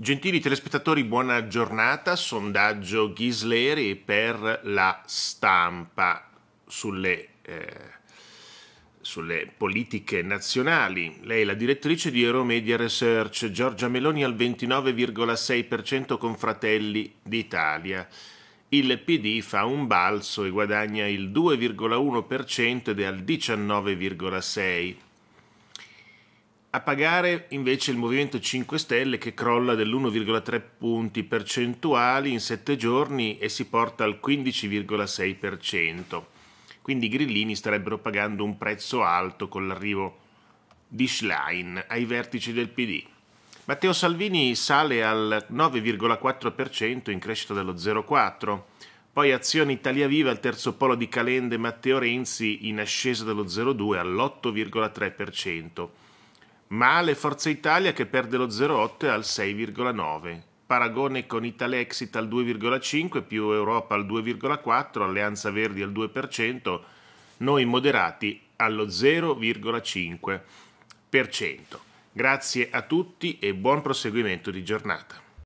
Gentili telespettatori, buona giornata. Sondaggio Ghisleri per la stampa sulle, eh, sulle, politiche nazionali. Lei è la direttrice di Euromedia Research, Giorgia Meloni al 29,6% con Fratelli d'Italia. Il PD fa un balzo e guadagna il 2,1% ed è al 19,6% a pagare invece il Movimento 5 Stelle che crolla dell'1,3 punti percentuali in 7 giorni e si porta al 15,6%. Quindi i grillini starebbero pagando un prezzo alto con l'arrivo di Schlein ai vertici del PD. Matteo Salvini sale al 9,4% in crescita dello 0,4%, poi azione Italia Viva al terzo polo di Calende Matteo Renzi in ascesa dello 0,2 all'8,3%. Male Forza Italia che perde lo 0,8 al 6,9. Paragone con Italexit al 2,5 più Europa al 2,4, Alleanza Verdi al 2%, noi moderati allo 0,5%. Grazie a tutti e buon proseguimento di giornata.